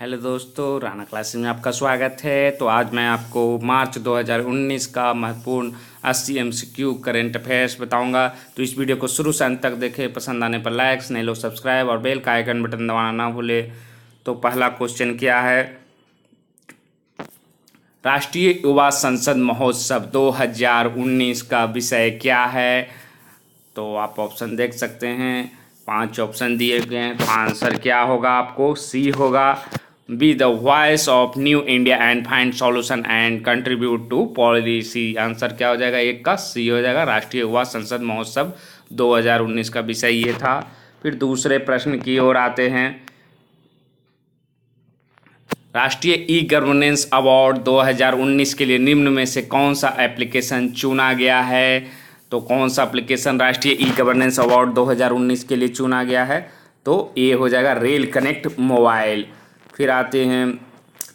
hello दोस्तों Rana classes में आपका स्वागत है तो आज मैं आपको मार्च 2019 का महत्वपूर्ण अस्सी M C Q current affairs बताऊंगा तो इस वीडियो को शुरू से अंत तक देखें पसंद आने पर लाइक्स नहीं लो सब्सक्राइब और बेल का आइकन बटन दबाना ना भूले तो पहला क्वेश्चन क्या है राष्ट्रीय युवा संसद महोत्सव 2019 का विषय क्या है तो आप ऑप्शन देख सकते हैं पांच ऑप्शन दिए गए हैं तो आंसर क्या होगा आपको सी होगा be the voice of new India and find solution and contribute to policy answer क्या हो जाएगा एक का सी हो जाएगा राष्ट्रीय युवा संसद महोत्सव 2019 का विषय ये था फिर दूसरे प्रश्न की ओर आते हैं राष्ट्रीय ई गवर्नेंस अवार्ड 2019 के लिए निम्न में से कौन सा एप्लीकेशन चुना गया है तो कौन सा एप्लीकेशन राष्ट्रीय ई गवर्नेंस अवार्ड 2019 के लिए चुना गया है तो ये हो जाएगा रेल कनेक्ट मोबाइल फिर आते हैं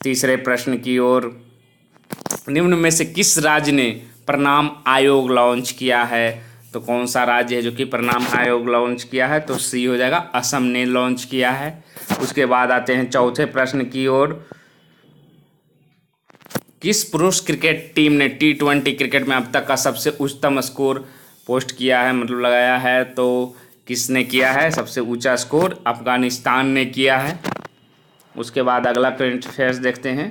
तीसरे प्रश्न की ओर निम्न में से किस राज्य ने प्रणाम आयोग लॉन्च किया है तो कौन सा राज्य है जो कि प्रणाम आयोग लॉन्च किया है तो सी हो जाएगा असम ने लॉन्च किया है उसके बाद आते हैं चौथे प्रश्न की ओर किस पुरुष क्रिकेट टीम ने टी ट्वेंटी क्रिकेट में अब तक का सबसे उच्चतम स्कोर पोस्ट किया है मतलब लगाया है तो किसने किया है सबसे ऊंचा स्कोर अफगानिस्तान ने किया है उसके बाद अगला करंट अफेयर्स देखते हैं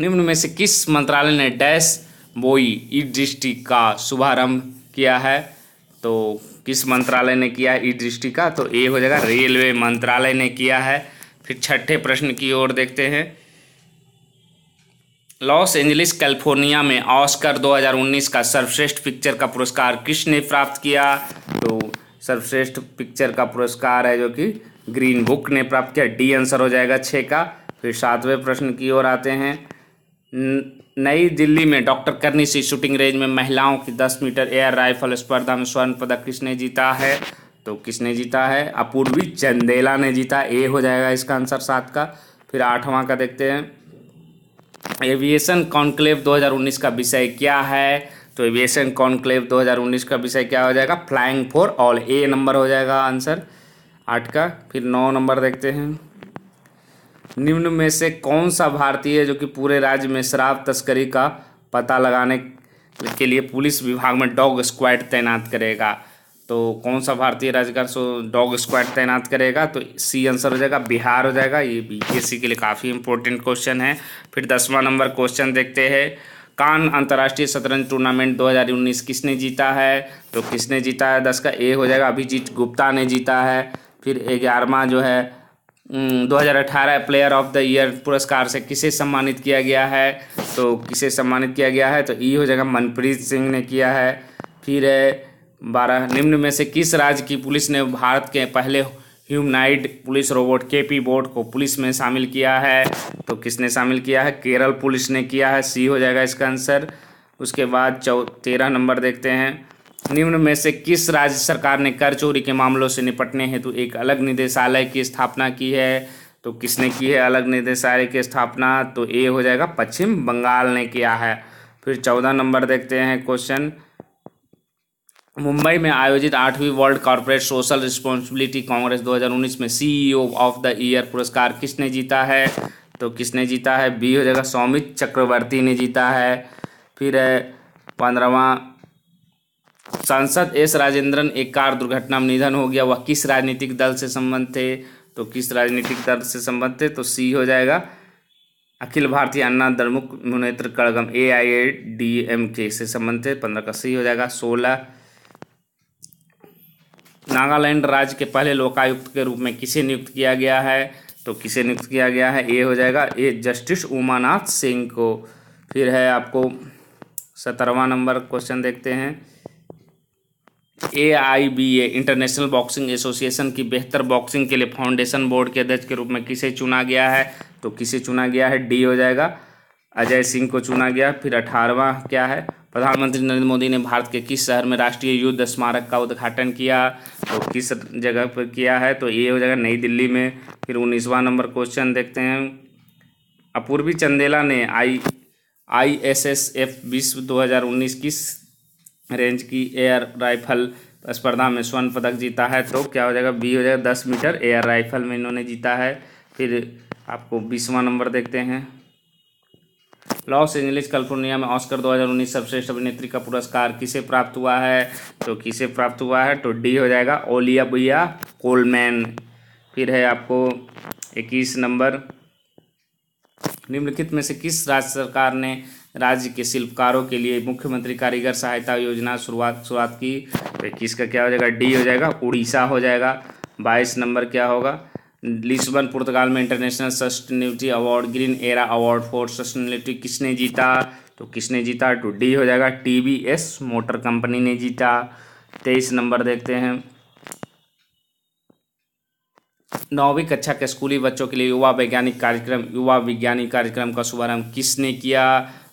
निम्न में से किस मंत्रालय ने डैश बोई ई दृष्टि का शुभारंभ किया है तो किस मंत्रालय ने किया ई दृष्टि का तो ए हो जाएगा रेलवे मंत्रालय ने किया है फिर छठे प्रश्न की ओर देखते हैं लॉस एंजलिस कैलिफोर्निया में ऑस्कर 2019 का सर्वश्रेष्ठ पिक्चर का पुरस्कार किसने प्राप्त किया तो सर्वश्रेष्ठ पिक्चर का पुरस्कार है जो कि ग्रीन बुक ने प्राप्त किया डी आंसर हो जाएगा छः का फिर सातवें प्रश्न की ओर आते हैं नई दिल्ली में डॉक्टर करनी सिंह शूटिंग रेंज में महिलाओं की 10 मीटर एयर राइफल स्पर्धा में स्वर्ण पदक किसने जीता है तो किसने जीता है अपूर्वी चंदेला ने जीता ए हो जाएगा इसका आंसर सात का फिर आठवां का देखते हैं एविएशन कॉन्क्लेव 2019 का विषय क्या है तो एविएशन कॉन्क्लेव 2019 का विषय क्या हो जाएगा flying for all A number हो जाएगा आंसर आठ का फिर नौ नंबर देखते हैं निम्न में से कौन सा भारतीय जो कि पूरे राज्य में शराब तस्करी का पता लगाने के लिए पुलिस विभाग में डॉग स्क्वाड तैनात करेगा तो कौन सा भारतीय राज्य सो डॉग स्क्वाड तैनात करेगा तो सी आंसर हो जाएगा बिहार हो जाएगा ये बीपीएससी के लिए काफ़ी इंपॉर्टेंट क्वेश्चन है फिर दसवां नंबर क्वेश्चन देखते हैं कान अंतर्राष्ट्रीय शतरंज टूर्नामेंट 2019 किसने जीता है तो किसने जीता है दस का ए हो जाएगा अभिजीत गुप्ता ने जीता है फिर ग्यारहवा जो है 2018 प्लेयर ऑफ द ईयर पुरस्कार से किसे सम्मानित किया गया है तो किसे सम्मानित किया गया है तो ई हो जाएगा मनप्रीत सिंह ने किया है फिर है बारह निम्न में से किस राज्य की पुलिस ने भारत के पहले humanoid police robot K P board को पुलिस में शामिल किया है तो किसने शामिल किया है केरल पुलिस ने किया है सी हो जाएगा इसका आंसर उसके बाद चौ तेरह नंबर देखते हैं निम्न में से किस राज्य सरकार ने कर चोरी के मामलों से निपटने हेतु एक अलग निदेशालय की स्थापना की है तो किसने की है अलग निदेशालय की स्थापना तो ए हो जाएगा पश्चिम बंगाल ने किया है फिर चौदह नंबर देखते हैं क्वेश्चन मुंबई में आयोजित आठवीं world corporate social responsibility congress 2019 में सीईओ ऑफ द ईयर पुरस्कार किसने जीता है तो किसने जीता है बी हो जाएगा सौमित चक्रवर्ती ने जीता है फिर है पंद्रहवा सांसद एस राजेंद्रन एक कार दुर्घटना में निधन हो गया वह किस राजनीतिक दल से संबंध थे तो किस राजनीतिक दल से संबंध थे तो सी हो जाएगा अखिल भारतीय अन्ना दलमुख Munnetra Kazhagam A I A D M K से संबंध थे पंद्रह का सी हो जाएगा सोलह नागालैंड राज्य के पहले लोकायुक्त के रूप में किसे नियुक्त किया गया है तो किसे नियुक्त किया गया है ए हो जाएगा ए जस्टिस उमानाथ सिंह को फिर है आपको सत्रहवा नंबर क्वेश्चन देखते हैं A I B A international boxing association की बेहतर बॉक्सिंग के लिए फाउंडेशन बोर्ड के अध्यक्ष के रूप में किसे चुना गया है तो किसे चुना गया है डी हो जाएगा अजय सिंह को चुना गया फिर अठारहवा क्या है प्रधानमंत्री नरेंद्र मोदी ने भारत के किस शहर में राष्ट्रीय युद्ध स्मारक का उद्घाटन किया तो किस जगह पर किया है तो ये हो जाएगा नई दिल्ली में फिर उन्नीसवा नंबर क्वेश्चन देखते हैं अपूर्वी चंदेला ने I I S S F विश्व दो हज़ार उन्नीस किस रेंज की एयर राइफल स्पर्धा में स्वर्ण पदक जीता है तो क्या हो जाएगा बी हो जाएगा दस मीटर एयर राइफल में इन्होंने जीता है फिर आपको बीसवा नंबर देखते हैं लॉस एंजलिस कैलिफोर्निया में ऑस्कर 2019 सर्वश्रेष्ठ अभिनेत्री का पुरस्कार किसे प्राप्त हुआ है तो किसे प्राप्त हुआ है तो डी हो जाएगा ओलिया बुया कोलमैन फिर है आपको इक्कीस नंबर निम्नलिखित में से किस राज्य सरकार ने राज्य के शिल्पकारों के लिए मुख्यमंत्री कारीगर सहायता योजना शुरुआत शुरुआत की तो इक्कीस का क्या हो जाएगा डी हो जाएगा उड़ीसा हो जाएगा बाईस नंबर क्या होगा लिस्बन पुर्तगाल में international sustainability award green era award for sustainability किसने जीता तो किसने जीता टू तो डी हो जाएगा T V S motor company ने जीता तेईस नंबर देखते हैं नौवीं कक्षा के स्कूली बच्चों के लिए युवा वैज्ञानिक कार्यक्रम युवा विज्ञानी कार्यक्रम का शुभारंभ किसने किया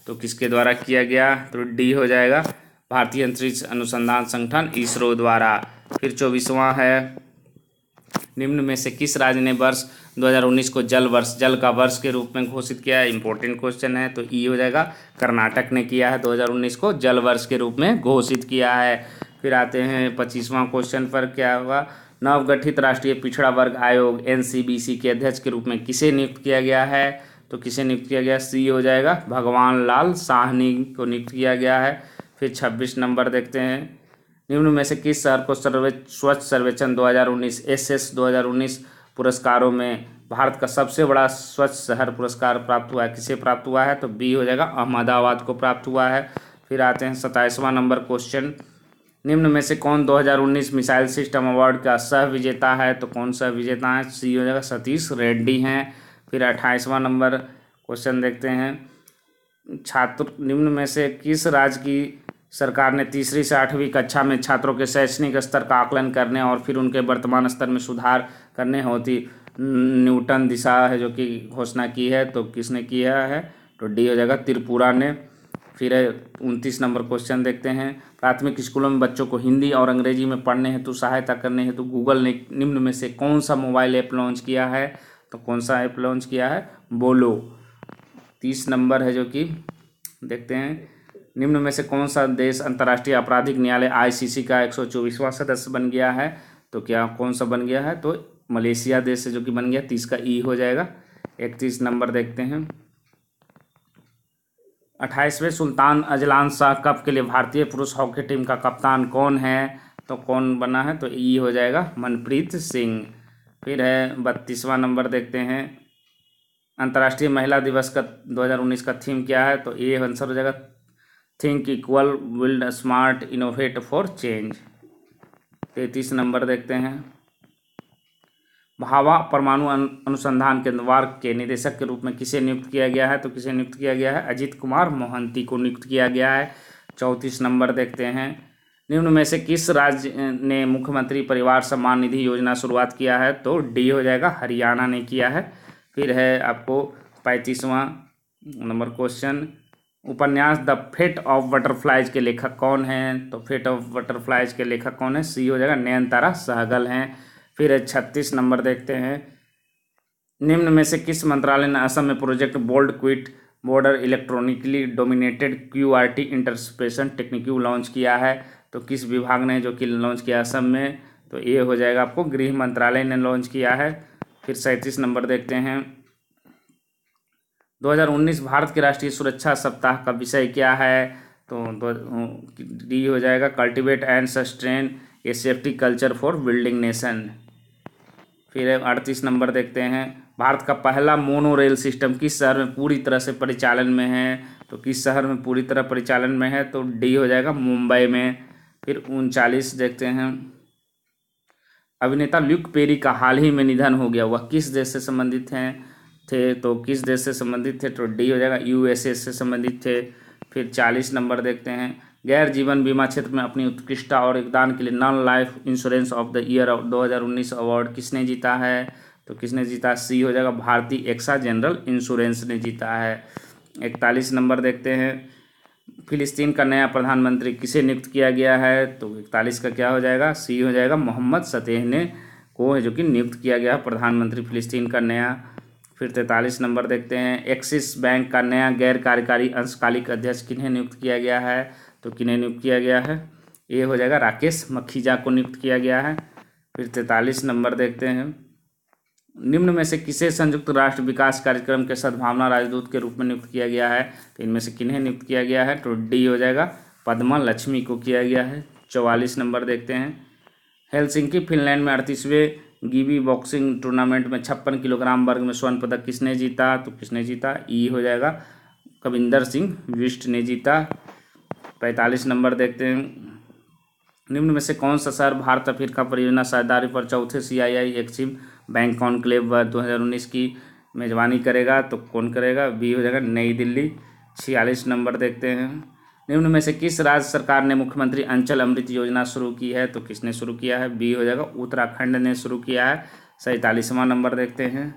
तो किसके द्वारा किया गया तो डी हो जाएगा भारतीय अंतरिक्ष अनुसंधान संगठन इसरो द्वारा फिर चौबीसवां है निम्न में से किस राज्य ने वर्ष 2019 को जल वर्ष जल का वर्ष के रूप में घोषित किया है इंपॉर्टेंट क्वेश्चन है तो ई e हो जाएगा कर्नाटक ने किया है 2019 को जल वर्ष के रूप में घोषित किया है फिर आते हैं पच्चीसवां क्वेश्चन पर क्या होगा नवगठित राष्ट्रीय पिछड़ा वर्ग आयोग एन के अध्यक्ष के रूप में किसे नियुक्त किया गया है तो किसे नियुक्त किया गया सी हो जाएगा भगवान लाल साहनी को नियुक्त किया गया है फिर छब्बीस नंबर देखते हैं निम्न में से किस शहर को सर्वे स्वच्छ सर्वेक्षण 2019 एसएस 2019 पुरस्कारों में भारत का सबसे बड़ा स्वच्छ शहर पुरस्कार प्राप्त हुआ है किसे प्राप्त हुआ है तो बी हो जाएगा अहमदाबाद को प्राप्त हुआ है फिर आते हैं सताईसवां नंबर क्वेश्चन निम्न में से कौन 2019 मिसाइल सिस्टम अवार्ड का सह विजेता है तो कौन सा विजेता है सी हो जाएगा सतीश रेड्डी हैं फिर अट्ठाईसवां नंबर क्वेश्चन देखते हैं छात्र निम्न में से किस राज्य की सरकार ने तीसरी से आठवीं कक्षा में छात्रों के शैक्षणिक स्तर का आकलन करने और फिर उनके वर्तमान स्तर में सुधार करने होती न्यूटन दिशा है जो कि घोषणा की है तो किसने किया है तो डी हो जाएगा त्रिपुरा ने फिर उनतीस नंबर क्वेश्चन देखते हैं प्राथमिक स्कूलों में बच्चों को हिंदी और अंग्रेजी में पढ़ने हेतु सहायता करने हेतु गूगल ने निम्न में से कौन सा मोबाइल ऐप लॉन्च किया है तो कौन सा ऐप लॉन्च किया है बोलो तीस नंबर है जो कि देखते हैं निम्न में से कौन सा देश अंतर्राष्ट्रीय आपराधिक न्यायालय आईसीसी का एक सौ चौबीसवां सदस्य बन गया है तो क्या कौन सा बन गया है तो मलेशिया देश से जो कि बन गया तीस का ई e हो जाएगा इकतीस नंबर देखते हैं अट्ठाईसवें सुल्तान अजलान शाह कप के लिए भारतीय पुरुष हॉकी टीम का कप्तान कौन है तो कौन बना है तो ई e हो जाएगा मनप्रीत सिंह फिर है बत्तीसवां नंबर देखते हैं अंतर्राष्ट्रीय महिला दिवस का 2019 का थीम क्या है तो ये आंसर हो जाएगा think equal build smart innovate for change तैतीस नंबर देखते हैं भावा परमाणु अनुसंधान केंद्र वार्ग के निदेशक के रूप में किसे नियुक्त किया गया है तो किसे नियुक्त किया गया है अजीत कुमार मोहंती को नियुक्त किया गया है चौंतीस नंबर देखते हैं निम्न में से किस राज्य ने मुख्यमंत्री परिवार सम्मान निधि योजना शुरुआत किया है तो डी हो जाएगा हरियाणा ने किया है फिर है आपको पैंतीसवां नंबर क्वेश्चन उपन्यास द फेट ऑफ बटरफ्लाइज के लेखक कौन हैं तो फेट ऑफ बटरफ्लाइज के लेखक कौन है सी हो जाएगा नयनतारा सहगल हैं फिर है छत्तीस नंबर देखते हैं निम्न में से किस मंत्रालय ने असम में project bold quit border electronically dominated Q R T interception technique launch किया है तो किस विभाग ने जो कि लॉन्च किया असम में तो ये हो जाएगा आपको गृह मंत्रालय ने लॉन्च किया है फिर सैंतीस नंबर देखते हैं 2019 भारत के राष्ट्रीय सुरक्षा सप्ताह का विषय क्या है तो डी हो जाएगा cultivate and sustain a safety culture for building nation फिर अड़तीस नंबर देखते हैं भारत का पहला मोनो रेल सिस्टम किस शहर में पूरी तरह से परिचालन में है तो किस शहर में पूरी तरह परिचालन में है तो डी हो जाएगा मुंबई में फिर उनचालीस देखते हैं अभिनेता ल्यूक पेरी का हाल ही में निधन हो गया वह किस देश से संबंधित हैं थे तो किस देश से संबंधित थे तो डी हो जाएगा यूएसए से संबंधित थे फिर चालीस नंबर देखते हैं गैर जीवन बीमा क्षेत्र में अपनी उत्कृष्टता और योगदान के लिए non life insurance of the year 2019 award किसने जीता है तो किसने जीता सी हो जाएगा भारतीय एक्सा जनरल इंश्योरेंस ने जीता है इकतालीस नंबर देखते हैं फिलिस्तीन का नया प्रधानमंत्री किसे नियुक्त किया गया है तो इकतालीस का क्या हो जाएगा सी हो जाएगा मोहम्मद सतेह ने को है जो कि नियुक्त किया गया प्रधानमंत्री फिलिस्तीन का नया फिर तैंतालीस नंबर देखते हैं एक्सिस बैंक का नया गैर कार्यकारी अंशकालिक अध्यक्ष किन्हें नियुक्त किया गया है तो किन्हें नियुक्त किया गया है ए हो जाएगा राकेश मखीजा को नियुक्त किया गया है फिर तैंतालीस नंबर देखते हैं निम्न में से किसे संयुक्त राष्ट्र विकास कार्यक्रम के सद्भावना राजदूत के रूप में नियुक्त किया गया है तो इनमें से किन्हें नियुक्त किया गया है तो डी हो जाएगा पद्मा लक्ष्मी को किया गया है चौवालीस नंबर देखते हैं हेलसिंकी फिनलैंड में अड़तीसवें गिबी बॉक्सिंग टूर्नामेंट में छप्पन किलोग्राम वर्ग में स्वर्ण पदक किसने जीता तो किसने जीता ई हो जाएगा कविंदर सिंह विष्ट ने जीता पैंतालीस नंबर देखते हैं निम्न में से कौन सा शहर भारत अफ्रीका परियोजना साझेदारी पर चौथे C I I EXIM bank conclave दो हज़ार उन्नीस की मेज़बानी करेगा तो कौन करेगा बी हो जाएगा नई दिल्ली छियालीस नंबर देखते हैं निम्न में से किस राज्य सरकार ने मुख्यमंत्री अंचल अमृत योजना शुरू की है तो किसने शुरू किया है बी हो जाएगा उत्तराखंड ने शुरू किया है सैतालीसवां नंबर देखते हैं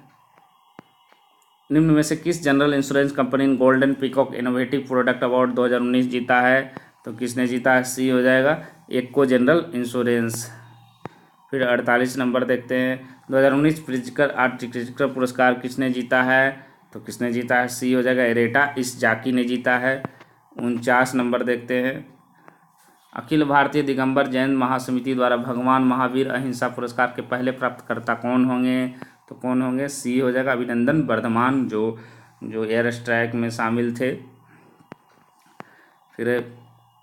निम्न में से किस जनरल इंश्योरेंस कंपनी ने golden peacock innovative product award 2019 जीता है तो किसने जीता है सी हो जाएगा को जनरल इंश्योरेंस फिर अड़तालीस नंबर देखते हैं 2019 फिजिकल आर्ट क्रिटिकल पुरस्कार किसने जीता है तो किसने जीता है सी हो जाएगा एरेटा इस जाकी ने जीता है उनचास नंबर देखते हैं अखिल भारतीय दिगंबर जैन महासमिति द्वारा भगवान महावीर अहिंसा पुरस्कार के पहले प्राप्तकर्ता कौन होंगे तो कौन होंगे सी हो जाएगा अभिनंदन वर्धमान जो जो एयर स्ट्राइक में शामिल थे फिर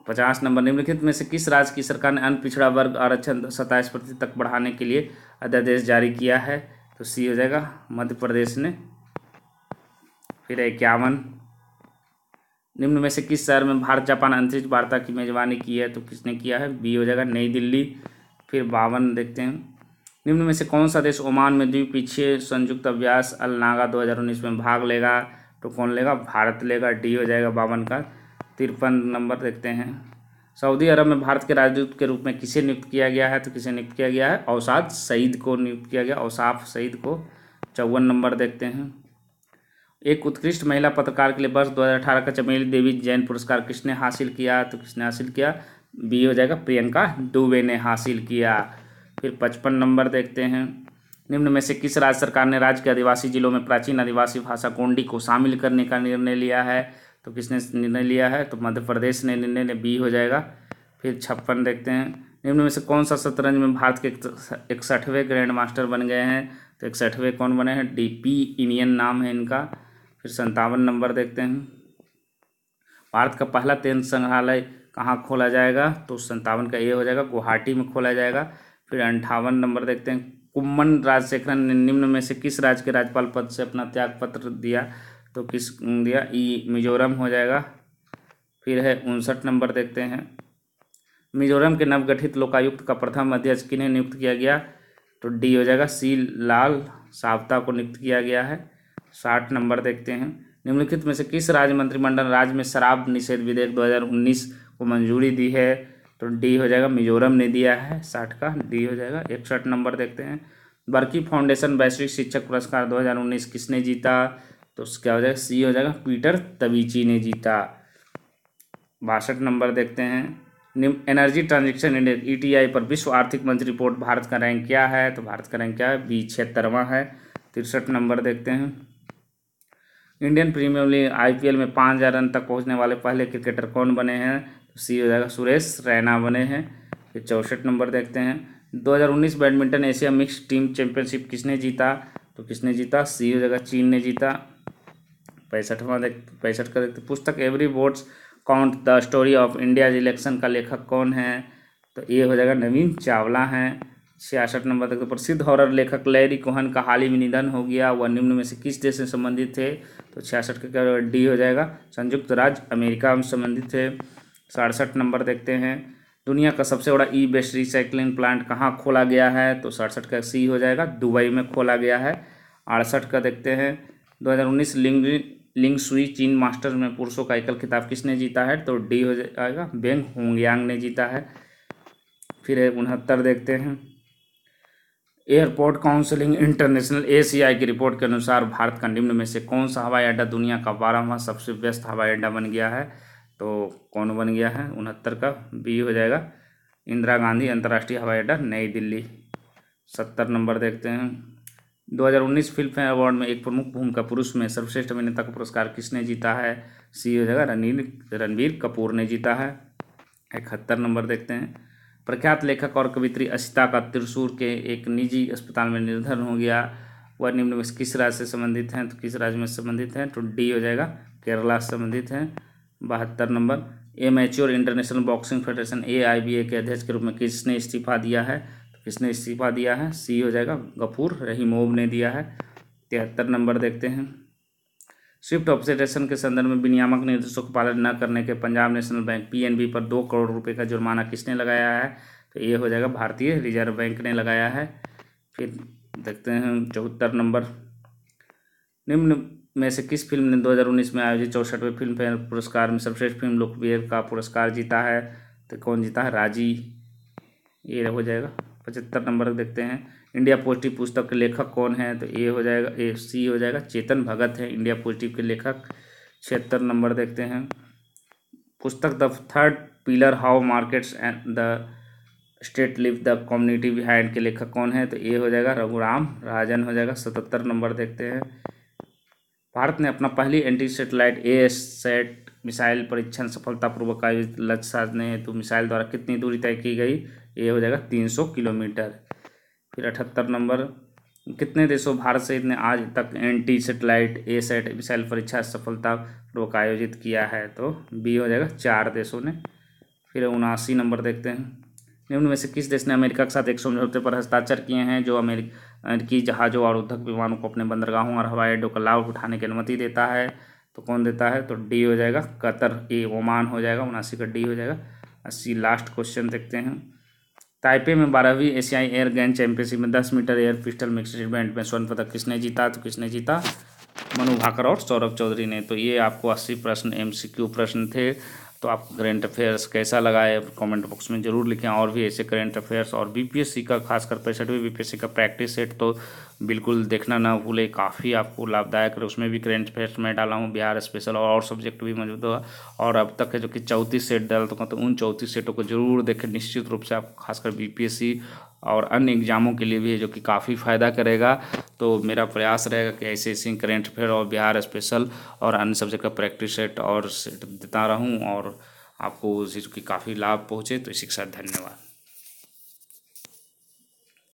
पचास नंबर निम्नलिखित में से किस राज्य की सरकार ने अन्य पिछड़ा वर्ग आरक्षण सत्ताईस प्रतिशत तक बढ़ाने के लिए अध्यादेश जारी किया है तो सी हो जाएगा मध्य प्रदेश ने फिर इक्यावन निम्न में से किस शहर में भारत जापान अंतरिक्ष वार्ता की मेजबानी की है तो किसने किया है बी हो जाएगा नई दिल्ली फिर बावन देखते हैं निम्न में से कौन सा देश ओमान में द्विपक्षीय संयुक्त अभ्यास अलनागा दो में भाग लेगा तो कौन लेगा भारत लेगा डी हो जाएगा बावन का तिरपन नंबर देखते हैं सऊदी अरब में भारत के राजदूत के रूप में किसे नियुक्त किया गया है तो किसे नियुक्त किया गया है औसाद सईद को नियुक्त किया गया औसाफ सईद को चौवन नंबर देखते हैं एक उत्कृष्ट महिला पत्रकार के लिए वर्ष 2018 का चमेली देवी जैन पुरस्कार किसने हासिल किया तो किसने हासिल किया बी हो जाएगा प्रियंका डुबे ने हासिल किया फिर पचपन नंबर देखते हैं निम्न में से किस राज्य सरकार ने राज्य के आदिवासी जिलों में प्राचीन आदिवासी भाषा कोंडी को शामिल करने का निर्णय लिया है तो किसने निर्णय लिया है तो मध्य प्रदेश ने निर्णय ने बी हो जाएगा फिर छप्पन देखते हैं निम्न में से कौन सा शतरंज में भारत के इकसठवें ग्रैंड मास्टर बन गए हैं तो इकसठवें कौन बने हैं डी पी इनियन नाम है इनका फिर संतावन नंबर देखते हैं भारत का पहला तेन संग्रहालय कहाँ खोला जाएगा तो संतावन का ए हो जाएगा गुवाहाटी में खोला जाएगा फिर अंठावन नंबर देखते हैं कुम्मन राजशेखरन ने निम्न में से किस राज्य के राज्यपाल पद से अपना त्याग पत्र दिया तो किस दिया ई मिजोरम हो जाएगा फिर है उनसठ नंबर देखते हैं मिजोरम के नवगठित लोकायुक्त का प्रथम अध्यक्ष किन्हें नियुक्त किया गया तो डी हो जाएगा सी लाल सावता को नियुक्त किया गया है साठ नंबर देखते हैं निम्नलिखित में से किस राज्य मंत्रिमंडल राज्य में शराब निषेध विधेयक 2019 को मंजूरी दी है तो डी हो जाएगा मिजोरम ने दिया है साठ का डी हो जाएगा इकसठ नंबर देखते हैं बर्की फाउंडेशन वैश्विक शिक्षक पुरस्कार 2019 किसने जीता तो क्या हो जाएगा सी हो जाएगा पीटर तबीची ने जीता बासठ नंबर देखते हैं energy transaction index E e पर विश्व आर्थिक मंच रिपोर्ट भारत का रैंक क्या है तो भारत का रैंक क्या है बी छिहत्तरवा है तिरसठ नंबर देखते हैं इंडियन प्रीमियर लीग आईपीएल में पाँच हज़ार रन तक पहुंचने वाले पहले क्रिकेटर कौन बने हैं तो सी हो जाएगा सुरेश रैना बने हैं फिर चौंसठ नंबर देखते हैं 2019 badminton Asia mix team championship किसने जीता तो किसने जीता सी हो जाएगा चीन ने जीता पैंसठवा देख पैंसठ का देखते पुस्तक every votes count the story of India election का लेखक कौन है तो ये हो जाएगा नवीन चावला हैं छियासठ नंबर देखते तो प्रसिद्ध हॉरर लेखक लैरी कोहन का हाल ही में निधन हो गया वह निम्न में से किस देश से संबंधित थे तो छियासठ का क्या डी हो जाएगा संयुक्त राज्य अमेरिका में संबंधित थे सड़सठ नंबर देखते हैं दुनिया का सबसे बड़ा ई बेस्ट रिसाइकलिंग प्लांट कहाँ खोला गया है तो सड़सठ का सी हो जाएगा दुबई में खोला गया है अड़सठ का देखते हैं 2019 लिंग लिंग सुई चीन मास्टर्स में पुरुषों का एकल खिताब किसने जीता है तो डी हो जाएगा बेंग होंगयांग ने जीता है फिर उनहत्तर देखते हैं एयरपोर्ट काउंसिलिंग इंटरनेशनल ए की रिपोर्ट के अनुसार भारत का निम्न में से कौन सा हवाई अड्डा दुनिया का बारहवा सबसे व्यस्त हवाई अड्डा बन गया है तो कौन बन गया है उनहत्तर का बी हो जाएगा इंदिरा गांधी अंतर्राष्ट्रीय हवाई अड्डा नई दिल्ली सत्तर नंबर देखते हैं 2019 फिल्म फेयर अवार्ड में एक प्रमुख भूमिका पुरुष में सर्वश्रेष्ठ अभिनेता का पुरस्कार किसने जीता है सी हो जाएगा रणवीर रणवीर कपूर ने जीता है इकहत्तर नंबर देखते हैं प्रख्यात लेखक और कवित्री अशिता का त्रिशूर के एक निजी अस्पताल में निर्धन हो गया वह निम्न में किस राज्य से संबंधित हैं तो किस राज्य में संबंधित हैं तो डी हो जाएगा केरला से संबंधित हैं बहत्तर number amateur international boxing federation A के अध्यक्ष के रूप में किसने इस्तीफा दिया है किसने इस्तीफा दिया है सी हो जाएगा गफूर रहीमोव ने दिया है तिहत्तर नंबर देखते हैं स्विफ्ट ऑब्जर्वेशन के संदर्भ में विनियामक निर्देशों का पालन न करने के पंजाब नेशनल बैंक पीएनबी पर दो करोड़ रुपए का जुर्माना किसने लगाया है तो ये हो जाएगा भारतीय रिजर्व बैंक ने लगाया है फिर देखते हैं चौहत्तर नंबर निम्न में से किस फिल्म ने 2019 में आयोजित चौसठवें फिल्म फेयर पुरस्कार में सर्वश्रेष्ठ फिल्म लोकप्रिय का पुरस्कार जीता है तो कौन जीता है राजी ये हो जाएगा पचहत्तर नंबर देखते हैं इंडिया पॉजिटिव पुस्तक के लेखक कौन है तो ए हो जाएगा ए सी हो जाएगा चेतन भगत है इंडिया पॉजिटिव के लेखक छिहत्तर नंबर देखते हैं पुस्तक the third pillar how markets and the state leave the community behind के लेखक कौन है तो ए हो जाएगा रघुराम राजन हो जाएगा सतहत्तर नंबर देखते हैं भारत ने अपना पहली anti satellite A S sat missile परीक्षण सफलतापूर्वक आयोजित लक्ष्य साधने हेतु मिसाइल द्वारा कितनी दूरी तय की गई ये हो जाएगा तीन सौ किलोमीटर फिर अठहत्तर नंबर कितने देशों भारत से इतने आज तक anti satellite A sat missile परीक्षा सफलतापूर्वक आयोजित किया है तो बी हो जाएगा चार देशों ने फिर उनासी नंबर देखते हैं निम्न में से किस देश ने अमेरिका के साथ एक समझौते पर हस्ताक्षर किए हैं जो अमेरिकी जहाज़ों और उद्धक विमानों को अपने बंदरगाहों और हवाई अड्डों का लाभ उठाने की अनुमति देता है तो कौन देता है तो डी हो जाएगा कतर ए ओमान हो जाएगा उनासी का डी हो जाएगा अस्सी लास्ट क्वेश्चन देखते हैं ताइपे में बारहवीं एशियाई एयर गैन चैंपियनशिप में दस metre air pistol mix event में स्वर्ण पदक किसने जीता तो किसने जीता मनु भाकर और सौरभ चौधरी ने तो ये आपको अस्सी प्रश्न एम प्रश्न थे तो आप करेंट अफेयर्स कैसा लगा है कमेंट बॉक्स में ज़रूर लिखें और भी ऐसे करेंट अफेयर्स और बीपीएससी का खासकर पैंसठवीं बीपीएससी का प्रैक्टिस सेट तो बिल्कुल देखना ना भूले काफ़ी आपको लाभदायक है उसमें भी करेंट अफेयर्स मैं डाला हूँ बिहार स्पेशल और, और सब्जेक्ट भी मौजूद होगा और अब तक है जो कि चौंतीस सेट डाल तो उन चौंतीस सेटों को जरूर देखें निश्चित रूप से आप खासकर बी और अन्य एग्ज़ामों के लिए भी है जो कि काफ़ी फ़ायदा करेगा तो मेरा प्रयास रहेगा कि ऐसे ऐसे करेंट अफेयर और बिहार स्पेशल और अन्य सब्जेक्ट का प्रैक्टिस सेट और सेट देता रहूँ और आपको उसी की काफ़ी लाभ पहुँचे तो इसी के साथ धन्यवाद